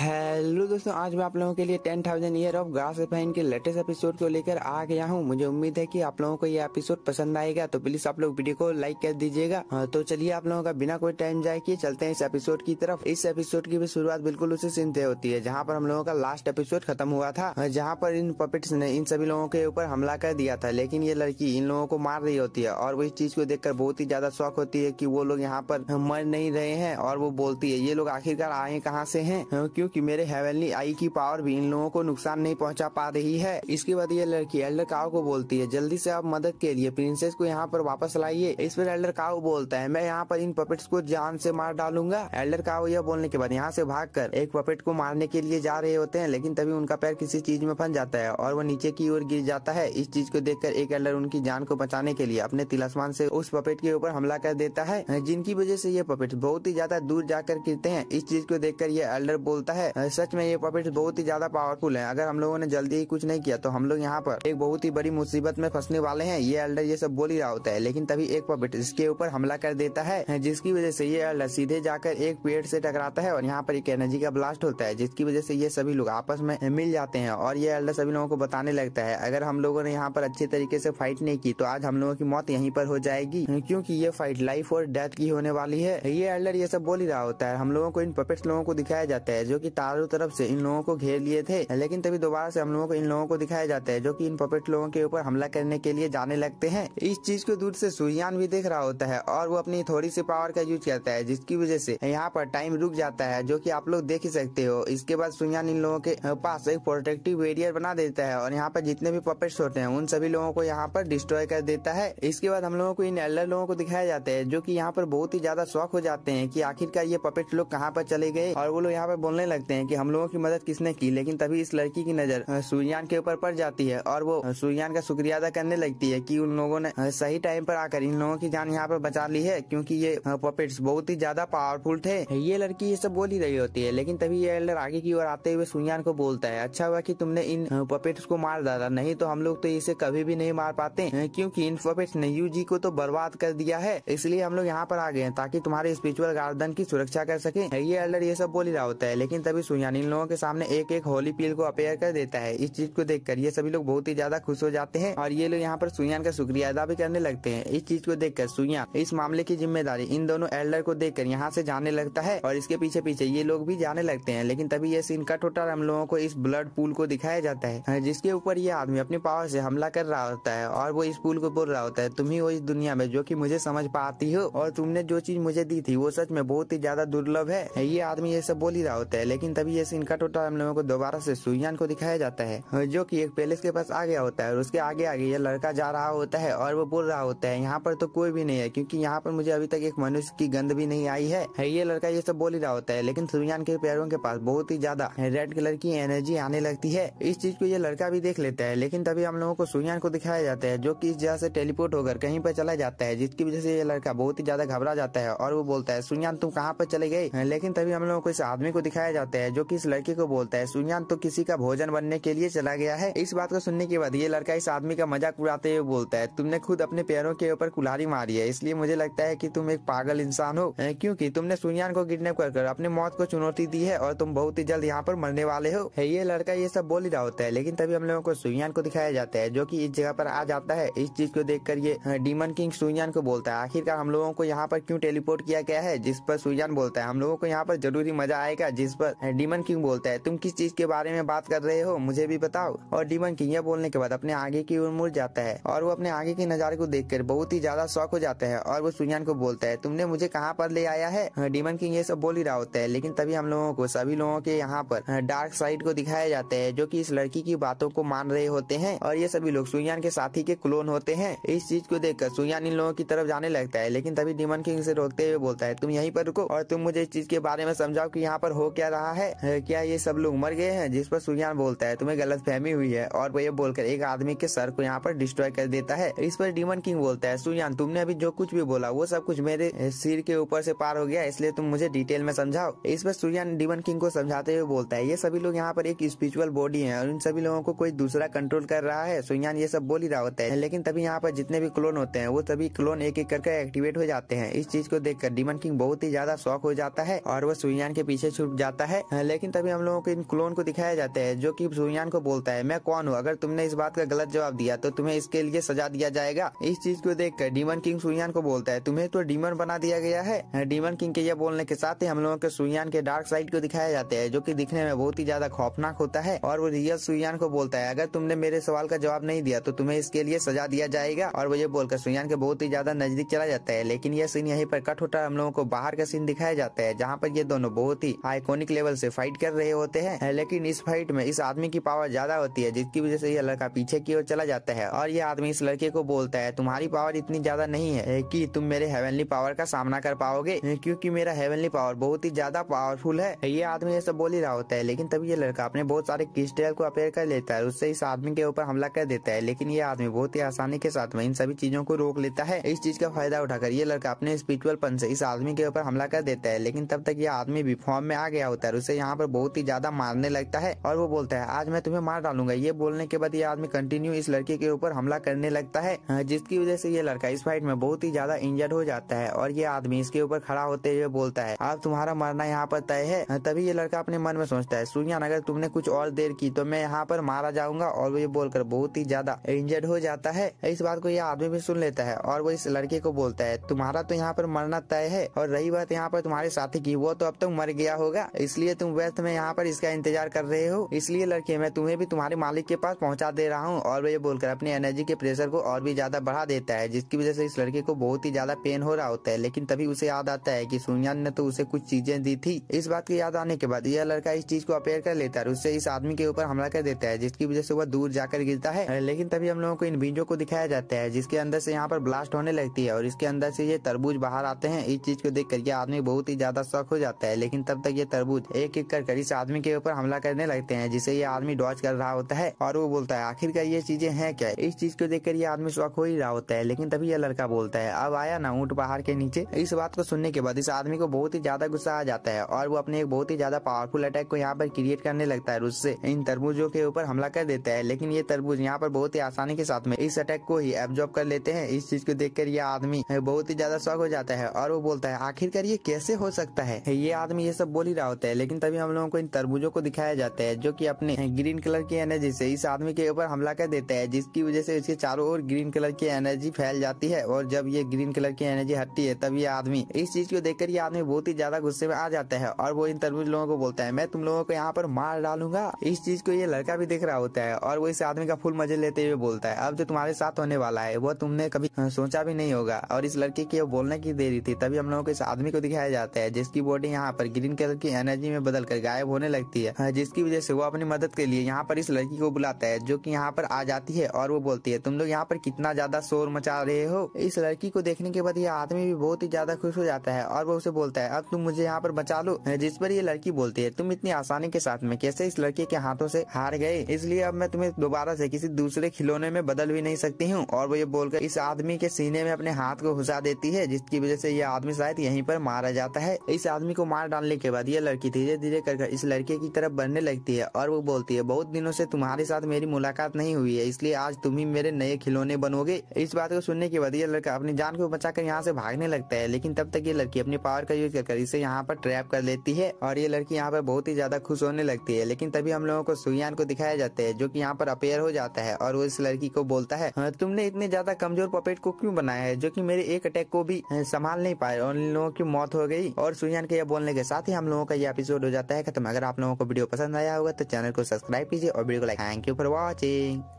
Hey. Hello दोस्तों आज मैं आप लोगों के लिए ten thousand year of grass fine के लेटेस्ट एपिसोड को लेकर आ गया हूँ मुझे उम्मीद है कि आप लोगों को ये एपिसोड पसंद आएगा तो प्लीज आप लोग वीडियो को लाइक कर दीजिएगा हाँ, तो चलिए आप लोगों का बिना कोई टाइम जाए कि चलते हैं इस एपिसोड की तरफ इस एपिसोड की भी शुरुआत बिल्कुल उसी सीन से होती है जहाँ पर हम लोगों का लास्ट एपिसोड खत्म हुआ था जहाँ पर इन पपेट्स ने इन सभी लोगों के ऊपर हमला कर दिया था लेकिन ये लड़की इन लोगों को मार रही होती है और वो इस चीज को देख बहुत ही ज्यादा शौक होती है की वो लोग यहाँ पर मर नहीं रहे हैं और वो बोलती है ये लोग आखिरकार आए कहाँ से है हाँ, क्यूँकी मेरे हेवेली आई की पावर भी इन लोगों को नुकसान नहीं पहुंचा पा रही है इसके बाद ये लड़की एल्डर काओ को बोलती है जल्दी से आप मदद के लिए प्रिंसेस को यहाँ पर वापस लाइए इस पर एल्डर काव बोलता है मैं यहाँ पर इन पपेट्स को जान से मार डालूंगा एल्डर काव यह बोलने के बाद यहाँ से भागकर एक पपेट को मारने के लिए जा रहे होते हैं लेकिन तभी उनका पैर किसी चीज में फंस जाता है और वो नीचे की ओर गिर जाता है इस चीज को देख एक एल्डर उनकी जान को बचाने के लिए अपने तिलासमान से उस पपेट के ऊपर हमला कर देता है जिनकी वजह से ये पपेट बहुत ही ज्यादा दूर जाकर गिरते हैं इस चीज को देखकर ये एल्डर बोलता है सच में ये पपेट बहुत ही ज्यादा पावरफुल है अगर हम लोगों ने जल्दी ही कुछ नहीं किया तो हम लोग यहाँ पर एक बहुत ही बड़ी मुसीबत में फंसने वाले हैं ये एल्डर ये सब बोल ही रहा होता है लेकिन तभी एक पपेट इसके ऊपर हमला कर देता है जिसकी वजह से ये एल्डर सीधे जाकर एक पेड़ से टकराता है और यहाँ पर एक एनर्जी का ब्लास्ट होता है जिसकी वजह से ये सभी लोग आपस में मिल जाते हैं और ये एल्डर सभी लोगों को बताने लगता है अगर हम लोगों ने यहाँ पर अच्छे तरीके से फाइट नहीं की तो आज हम लोगों की मौत यहीं पर हो जाएगी क्योंकि ये फाइट लाइफ और डेथ की होने वाली है ये एल्डर ये सब बोल ही रहा होता है हम लोगों को इन पपेट्स लोगों को दिखाया जाता है जो की तार चारों तरफ से इन लोगों को घेर लिए थे लेकिन तभी दोबारा से हम लोगों को इन लोगों को दिखाया जाता है जो की इन पपेट लोगों के ऊपर हमला करने के लिए जाने लगते हैं इस चीज को दूर से सुयान भी देख रहा होता है और वो अपनी थोड़ी सी पावर का यूज करता है जिसकी वजह से यहाँ पर टाइम रुक जाता है जो की आप लोग देख ही सकते हो इसके बाद सुहियान इन लोगों के पास एक प्रोटेक्टिव बेरियर बना देता है और यहाँ पर जितने भी पपेट्स होते हैं उन सभी लोगों को यहाँ पर डिस्ट्रॉय कर देता है इसके बाद हम लोगों को इन एल्डर लोगों को दिखाया जाता है जो की यहाँ पर बहुत ही ज्यादा शौक हो जाते हैं की आखिरकार ये पपेट लोग कहाँ पर चले गए और वो लोग यहाँ पर बोलने लगते हैं कि हम लोगों की मदद किसने की लेकिन तभी इस लड़की की नजर सुरियान के ऊपर पड़ जाती है और वो सुरियान का शुक्रिया अदा करने लगती है कि उन लोगों ने सही टाइम पर आकर इन लोगों की जान यहाँ पर बचा ली है क्योंकि ये पपेट्स बहुत ही ज्यादा पावरफुल थे ये लड़की ये सब बोल ही रही होती है लेकिन तभी ये एल्डर आगे की ओर आते हुए सूर्यान को बोलता है अच्छा हुआ की तुमने इन पपेट्स को मार डाला नहीं तो हम लोग तो इसे कभी भी नहीं मार पाते क्यूँकी इन पपेट्स ने यू जी को तो बर्बाद कर दिया है इसलिए हम लोग यहाँ पर आ गए ताकि तुम्हारे स्पिरिचुअल गार्डन की सुरक्षा कर सके ये एल्डर ये सब बोल ही रहा होता है लेकिन तभी यानी इन लोगों के सामने एक एक होली पील को अपेयर कर देता है इस चीज को देखकर ये सभी लोग बहुत ही ज्यादा खुश हो जाते हैं और ये लोग यहाँ पर सुयान का शुक्रिया अदा भी करने लगते हैं इस चीज को देखकर सुयान इस मामले की जिम्मेदारी इन दोनों एल्डर को देखकर यहाँ से जाने लगता है और इसके पीछे पीछे ये लोग भी जाने लगते हैं लेकिन तभी ये सीन कट होता हम लोगों को इस ब्लड पूल को दिखाया जाता है जिसके ऊपर ये आदमी अपने पावर से हमला कर रहा होता है और वो इस पूल को बोल रहा होता है तुम ही वो इस दुनिया में जो की मुझे समझ पाती हो और तुमने जो चीज मुझे दी थी वो सच में बहुत ही ज्यादा दुर्लभ है ये आदमी ये सब बोल ही रहा होता है लेकिन तभी भी ये सीन कट होता है हम लोगों को दोबारा से सुयान को दिखाया जाता है हाँ, जो कि एक पैलेस के पास आ गया होता है और उसके आगे आगे ये लड़का जा रहा होता है और वो बोल रहा होता है यहाँ पर तो कोई भी नहीं है क्योंकि यहाँ पर मुझे अभी तक एक मनुष्य की गंध भी नहीं आई है हाँ, ये लड़का ये सब बोल ही रहा होता है लेकिन सुईयान के पैरों के पास बहुत ही ज्यादा रेड कलर की एनर्जी आने लगती है इस चीज को ये लड़का भी देख लेता है लेकिन तभी हम लोगों को सुयान को दिखाया जाता है जो की इस जगह से टेलीपोर्ट होकर कहीं पर चला जाता है जिसकी वजह से ये लड़का बहुत ही ज्यादा घबरा जाता है और वो बोलता है सुयान तुम कहाँ पर चले गए हाँ, लेकिन तभी हम लोगों को इस आदमी को दिखाया जाता है जो कि इस लड़के को बोलता है सुनियान तो किसी का भोजन बनने के लिए चला गया है इस बात को सुनने के बाद ये लड़का इस आदमी का मजाक उड़ाते हुए बोलता है तुमने खुद अपने पैरों के ऊपर कुल्हारी मारी है इसलिए मुझे लगता है की तुम एक पागल इंसान हो क्यूँकी तुमने सुनियान को किडनेप कर कर अपनी मौत को चुनौती दी है और तुम बहुत ही जल्द यहाँ पर मरने वाले हो ये लड़का ये सब बोल ही रहा होता है लेकिन तभी हम लोगों को सुनियान को दिखाया जाता है जो की इस जगह पर आ जाता है इस चीज को देख कर ये डीमन किंग सुनियान को बोलता है आखिरकार हम लोगों को यहाँ पर क्यूँ टेलीपोर्ट किया गया है जिस पर सुयान बोलता है हम लोगों को यहाँ पर जरूरी मजा आएगा जिस पर डीमन डीमन किंग बोलता है तुम किस चीज के बारे में बात कर रहे हो मुझे भी बताओ और डीमन किंग यह बोलने के बाद अपने आगे की ओर मुड़ जाता है और वो अपने आगे के नजारे को देख बहुत ही ज्यादा शौक हो जाता है और वो सुनियान को बोलता है तुमने मुझे कहाँ पर ले आया है हाँ, डीमन किंग ये सब बोल ही रहा होता है लेकिन तभी हम लोगों को सभी लोगों के यहाँ पर हाँ, डार्क साइड को दिखाया जाता है जो की इस लड़की की बातों को मान रहे होते हैं और ये सभी लोग सुनियान के साथी के क्लोन होते हैं इस चीज को देखकर सुयान इन लोगों की तरफ जाने लगता है लेकिन तभी डीमन किंग से रोकते हुए बोलता है तुम यहीं पर रुको और तुम मुझे इस चीज के बारे में समझाओ कि यहाँ पर हो क्या रहा है क्या ये सब लोग मर गए हैं जिस पर सुजान बोलता है तुम्हें गलत फहमी हुई है और वो ये बोलकर एक आदमी के सर को यहाँ पर डिस्ट्रॉय कर देता है इस पर डीमन किंग बोलता है सुजान तुमने अभी जो कुछ भी बोला वो सब कुछ मेरे सिर के ऊपर से पार हो गया इसलिए तुम मुझे डिटेल में समझाओ इस पर सुजान डीमन किंग को समझाते हुए बोलता है ये सभी लोग यहाँ पर एक स्पिरिचुअल बॉडी है और इन सभी लोगों को कोई दूसरा कंट्रोल कर रहा है सुजान ये सब बोल ही रहा होता है लेकिन तभी यहाँ पर जितने भी क्लोन होते हैं वो सभी क्लोन एक एक करके एक्टिवेट हो जाते हैं इस चीज को देखकर डीमन किंग बहुत ही ज्यादा शौक हो जाता है और वो सुजान के पीछे छुप जाता है लेकिन तभी हम लोगों को इन क्लोन को दिखाया जाता है जो कि सुरियान को बोलता है मैं कौन हूँ अगर तुमने इस बात का गलत जवाब दिया तो तुम्हें इसके लिए सजा दिया जाएगा इस चीज को देख डीमन किंग सूर्यान को बोलता है तुम्हें तो डीमन बना दिया गया है हाँ, डीमन किंग के यह बोलने के साथ ही हम लोगों के सूर्यान के डार्क साइड को दिखाया जाता है जो की दिखने में बहुत ही ज्यादा खौफनाक होता है और वो रियल सूर्यान को बोलता है अगर तुमने मेरे सवाल का जवाब नहीं दिया तो तुम्हें इसके लिए सजा दिया जाएगा और वो ये बोलकर सुयान के बहुत ही ज्यादा नजदीक चला जाता है लेकिन यह सीन यहीं पर कट होता है हम लोगों को बाहर का सीन दिखाया जाता है जहाँ पर ये दोनों बहुत ही आइकोनिक लेवल से फाइट कर रहे होते हैं लेकिन इस फाइट में इस आदमी की पावर ज्यादा होती है जिसकी वजह से यह लड़का पीछे की ओर चला जाता है और यह आदमी इस लड़के को बोलता है तुम्हारी पावर इतनी ज्यादा नहीं है कि तुम मेरे हेवनली पावर का सामना कर पाओगे क्योंकि मेरा हेवनली पावर बहुत ही ज्यादा पावरफुल है ये आदमी ये सब बोल ही रहा होता है लेकिन तभी ये लड़का अपने बहुत सारे क्रिस्टल को अपेयर कर लेता है उससे इस आदमी के ऊपर हमला कर देता है लेकिन ये आदमी बहुत ही आसानी के साथ में इन सभी चीजों को रोक लेता है इस चीज का फायदा उठाकर ये लड़का अपने स्पिरिचुअल पन से इस आदमी के ऊपर हमला कर देता है लेकिन तब तक ये आदमी भी फॉर्म में आ गया होता है उसे यहाँ पर बहुत ही ज्यादा मारने लगता है और वो बोलता है आज मैं तुम्हें मार डालूंगा ये बोलने के बाद ये आदमी कंटिन्यू इस लड़के के ऊपर हमला करने लगता है हाँ, जिसकी वजह से ये लड़का इस फाइट में बहुत ही ज्यादा इंजर्ड हो जाता है और ये आदमी इसके ऊपर खड़ा होते हुए बोलता है अब तुम्हारा मरना यहाँ पर तय है हाँ, तभी ये लड़का अपने मन में सोचता है सुनिया अगर तुमने कुछ और देर की तो मैं यहाँ पर मारा जाऊंगा और वो ये बोलकर बहुत ही ज्यादा इंजर्ड हो जाता है इस बात को ये आदमी भी सुन लेता है और वो इस लड़के को बोलता है तुम्हारा तो यहाँ पर मरना तय है और रही बात यहाँ पर तुम्हारे साथी की वो तो अब तक मर गया होगा इसलिए तुम तुम व्यस्त में यहाँ पर इसका इंतजार कर रहे हो इसलिए लड़के मैं तुम्हें भी तुम्हारे मालिक के पास पहुँचा दे रहा हूँ और ये बोलकर अपनी एनर्जी के प्रेशर को और भी ज्यादा बढ़ा देता है जिसकी वजह से इस लड़के को बहुत ही ज्यादा पेन हो रहा होता है लेकिन तभी उसे याद आता है की सोनिया ने तो उसे कुछ चीजें दी थी इस बात की याद आने के बाद यह लड़का इस चीज को अपेयर कर लेता है उससे इस आदमी के ऊपर हमला कर देता है जिसकी वजह से वह दूर जाकर गिरता है लेकिन तभी हम लोगों को इन बीजों को दिखाया जाता है जिसके अंदर से यहाँ पर ब्लास्ट होने लगती है और इसके अंदर से ये तरबूज बाहर आते हैं इस चीज को देख कर आदमी बहुत ही ज्यादा शौक हो जाता है लेकिन तब तक ये तरबूज एक किक कर, कर इस आदमी के ऊपर हमला करने लगते हैं जिसे ये आदमी डॉच कर रहा होता है और वो बोलता है आखिरकार ये चीजें हैं क्या इस चीज को देखकर ये आदमी शौक हो ही रहा होता है लेकिन तभी यह लड़का बोलता है अब आया ना ऊँट पहाड़ के नीचे इस बात को सुनने के बाद इस आदमी को बहुत ही ज्यादा गुस्सा आ जाता है और वो अपने एक बहुत ही ज्यादा पावरफुल अटैक को यहाँ पर क्रिएट करने लगता है उससे इन तरबूजों के ऊपर हमला कर देता है लेकिन ये तरबूज यहाँ पर बहुत ही आसानी के साथ में इस अटैक को ही एब्जॉर्ब कर लेते हैं इस चीज को कर ये आदमी बहुत ही ज्यादा शौक हो जाता है और वो बोलता है आखिरकार ये कैसे हो सकता है ये आदमी ये सब बोल ही रहा होता है लेकिन तभी हम लोगों को इन तरबूजों को दिखाया जाता है जो कि अपने ग्रीन कलर की एनर्जी से इस आदमी के ऊपर हमला कर देता है जिसकी वजह से इसके चारों ओर ग्रीन कलर की एनर्जी फैल जाती है और जब ये ग्रीन कलर की एनर्जी हटती है तब ये आदमी इस चीज को देखकर ये आदमी बहुत ही ज्यादा गुस्से में आ जाता है और वो इन तरबूज लोगों को बोलता है मैं तुम लोगों को यहाँ पर मार डालूंगा इस चीज को ये लड़का भी देख रहा होता है और वो इस आदमी का फुल मजे लेते हुए बोलता है अब जो तो तुम्हारे साथ होने वाला है वो तुमने कभी सोचा भी नहीं होगा और इस लड़के की बोलने की देरी थी तभी हम लोगों को इस आदमी को दिखाया जाता है जिसकी बॉडी यहाँ पर ग्रीन कलर की एनर्जी में बदल कर गायब होने लगती है हाँ, जिसकी वजह से वो अपनी मदद के लिए यहाँ पर इस लड़की को बुलाता है जो की यहाँ पर आ जाती है और वो बोलती है तुम लोग यहाँ पर कितना ज्यादा शोर मचा रहे हो इस लड़की को देखने के बाद यह आदमी भी बहुत ही ज्यादा खुश हो जाता है और वो उसे बोलता है अब तुम मुझे यहाँ पर बचा लो जिस पर ये लड़की बोलती है तुम इतनी आसानी के साथ में कैसे इस लड़के के हाथों से हार गए इसलिए अब मैं तुम्हें दोबारा से किसी दूसरे खिलौने में बदल भी नहीं सकती हूँ और वो ये बोलकर इस आदमी के सीने में अपने हाथ को घुसा देती है जिसकी वजह से यह आदमी शायद यहीं पर मारा जाता है इस आदमी को मार डालने के बाद ये लड़की धीरे धीरे धीरे कर इस लड़के की तरफ बढ़ने लगती है और वो बोलती है बहुत दिनों से तुम्हारे साथ मेरी मुलाकात नहीं हुई है इसलिए आज तुम ही मेरे नए खिलौने बनोगे इस बात को सुनने के बाद ये लड़का अपनी जान को बचा कर यहाँ से भागने लगता है लेकिन तब तक ये लड़की अपनी पावर का यूज कर इसे यहाँ पर ट्रैप कर लेती है और ये लड़की यहाँ पर बहुत ही ज्यादा खुश होने लगती है लेकिन तभी हम लोगों को सुयान को दिखाया जाता है जो की यहाँ पर अपेयर हो जाता है और वो इस लड़की को बोलता है हाँ, तुमने इतने ज्यादा कमजोर पपेट को क्यूँ बनाया है जो की मेरे एक अटैक को भी हाँ, संभाल नहीं पाए और इन लोगों की मौत हो गई और सुयान के यह बोलने के साथ ही हम लोगों का यह एपिसोड हो जाता जाता है खत्म अगर आप लोगों को वीडियो पसंद आया होगा तो चैनल को सब्सक्राइब कीजिए और वीडियो को like thank you for watching